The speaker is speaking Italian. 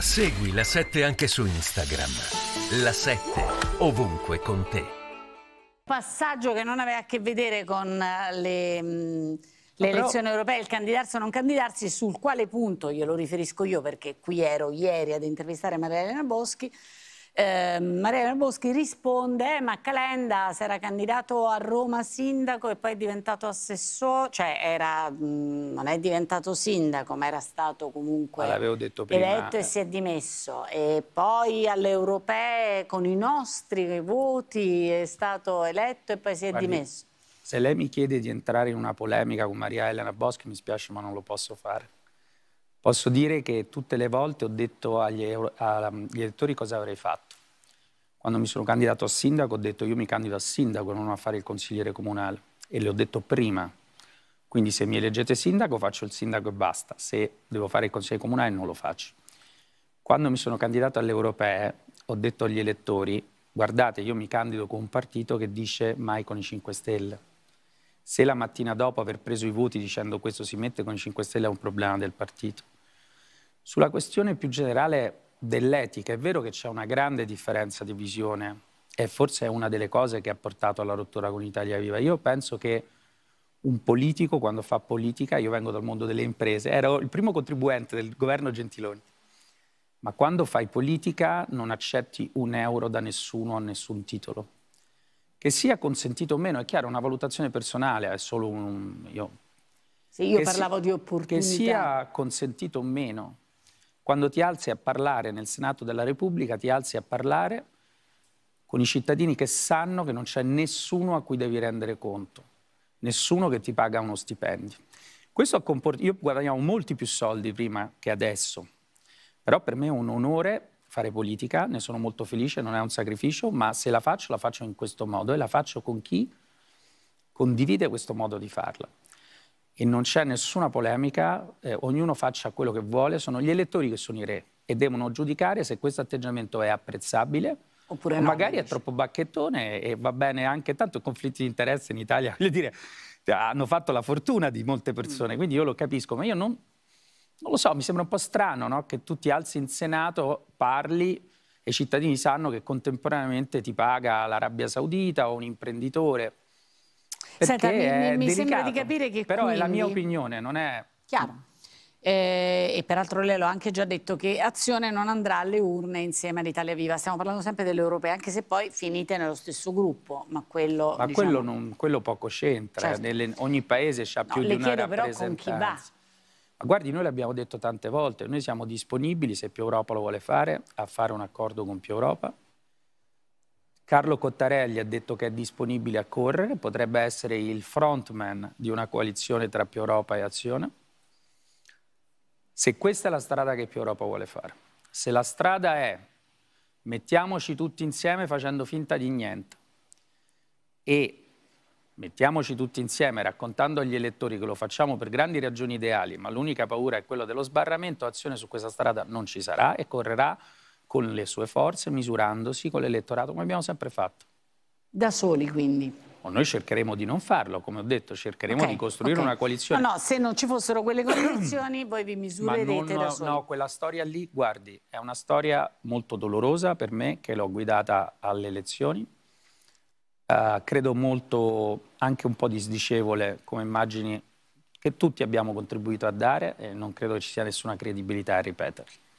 Segui la 7 anche su Instagram. La 7 ovunque con te. Passaggio che non aveva a che vedere con eh, le, mm, le però... elezioni europee, il candidarsi o non candidarsi, sul quale punto glielo riferisco io perché qui ero ieri ad intervistare Maria Elena Boschi eh, Maria Boschi risponde eh, ma Calenda si era candidato a Roma sindaco e poi è diventato assessore, cioè era, mh, non è diventato sindaco ma era stato comunque ah, eletto e si è dimesso e poi alle europee con i nostri voti è stato eletto e poi si è Guardi, dimesso. Se lei mi chiede di entrare in una polemica con Maria Elena Boschi mi spiace ma non lo posso fare. Posso dire che tutte le volte ho detto agli, agli elettori cosa avrei fatto. Quando mi sono candidato a sindaco ho detto io mi candido a sindaco, non a fare il consigliere comunale. E le ho detto prima. Quindi se mi eleggete sindaco faccio il sindaco e basta. Se devo fare il consigliere comunale non lo faccio. Quando mi sono candidato alle europee ho detto agli elettori guardate io mi candido con un partito che dice mai con i 5 Stelle se la mattina dopo aver preso i voti dicendo questo si mette con i 5 Stelle è un problema del partito. Sulla questione più generale dell'etica, è vero che c'è una grande differenza di visione e forse è una delle cose che ha portato alla rottura con Italia Viva. Io penso che un politico, quando fa politica, io vengo dal mondo delle imprese, ero il primo contribuente del governo Gentiloni, ma quando fai politica non accetti un euro da nessuno a nessun titolo. Che sia consentito o meno, è chiaro, una valutazione personale, è solo un... Io, sì, io parlavo si, di opportunità. Che sia consentito o meno quando ti alzi a parlare nel Senato della Repubblica, ti alzi a parlare con i cittadini che sanno che non c'è nessuno a cui devi rendere conto, nessuno che ti paga uno stipendio. Questo ha comportato, io guadagnavo molti più soldi prima che adesso, però per me è un onore fare politica, ne sono molto felice, non è un sacrificio, ma se la faccio la faccio in questo modo e la faccio con chi condivide questo modo di farla e non c'è nessuna polemica, eh, ognuno faccia quello che vuole, sono gli elettori che sono i re e devono giudicare se questo atteggiamento è apprezzabile. Oppure o no, magari invece. è troppo bacchettone e va bene anche tanto conflitti di interesse in Italia, voglio dire, hanno fatto la fortuna di molte persone, mm. quindi io lo capisco, ma io non, non, lo so, mi sembra un po' strano no? che tu ti alzi in Senato, parli e i cittadini sanno che contemporaneamente ti paga l'Arabia Saudita o un imprenditore. Senta, mi, mi sembra di capire che Però quindi... è la mia opinione, non è... Chiaro. Eh, e peraltro lei l'ha anche già detto che Azione non andrà alle urne insieme all'Italia Viva, stiamo parlando sempre delle europee, anche se poi finite nello stesso gruppo, ma quello... Ma diciamo... quello, non, quello, poco c'entra, certo. ogni paese ha no, più di una rappresentanza. Le chiedo però con chi va. Ma guardi, noi l'abbiamo detto tante volte, noi siamo disponibili, se più Europa lo vuole fare, a fare un accordo con più Europa, Carlo Cottarelli ha detto che è disponibile a correre, potrebbe essere il frontman di una coalizione tra Più Europa e Azione. Se questa è la strada che Più Europa vuole fare, se la strada è mettiamoci tutti insieme facendo finta di niente e mettiamoci tutti insieme raccontando agli elettori che lo facciamo per grandi ragioni ideali, ma l'unica paura è quella dello sbarramento, azione su questa strada non ci sarà e correrà con le sue forze, misurandosi con l'elettorato, come abbiamo sempre fatto. Da soli, quindi? noi cercheremo di non farlo, come ho detto, cercheremo okay, di costruire okay. una coalizione. No, ah, no, se non ci fossero quelle condizioni voi vi misurerete non, da soli. No, quella storia lì, guardi, è una storia molto dolorosa per me che l'ho guidata alle elezioni. Uh, credo molto, anche un po' disdicevole come immagini che tutti abbiamo contribuito a dare e non credo che ci sia nessuna credibilità a ripeterli.